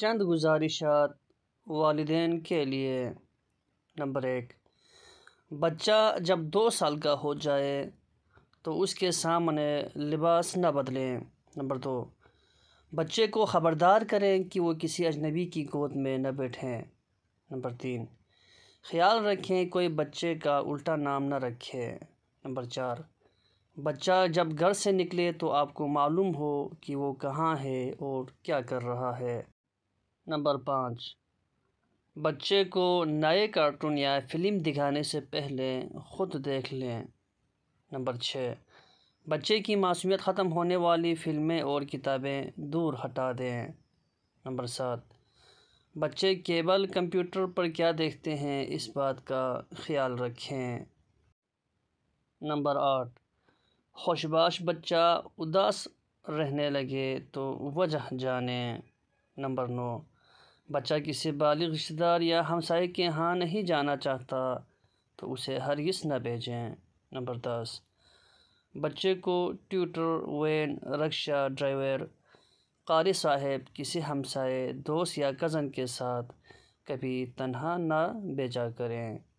चंद गुजारिशात वालदेन के लिए नंबर एक बच्चा जब दो साल का हो जाए तो उसके सामने लिबास ना बदलें नंबर दो बच्चे को ख़बरदार करें कि वो किसी अजनबी की गोद में न बैठें नंबर तीन ख्याल रखें कोई बच्चे का उल्टा नाम ना रखें नंबर चार बच्चा जब घर से निकले तो आपको मालूम हो कि वो कहाँ है और क्या कर रहा है नंबर पाँच बच्चे को नए कार्टून या फिल्म दिखाने से पहले ख़ुद देख लें नंबर छः बच्चे की मासूमियत ख़त्म होने वाली फ़िल्में और किताबें दूर हटा दें नंबर सात बच्चे केबल कंप्यूटर पर क्या देखते हैं इस बात का ख्याल रखें नंबर आठ खुशबाश बच्चा उदास रहने लगे तो वजह जाने नंबर नौ बच्चा किसी बालिग रिश्तेदार या हमसाए के यहाँ नहीं जाना चाहता तो उसे इस न भेजें नंबर दस बच्चे को ट्यूटर वैन रक्षा ड्राइवर कारी साहब किसी हमसाए दोस्त या कज़न के साथ कभी तनहा ना भेजा करें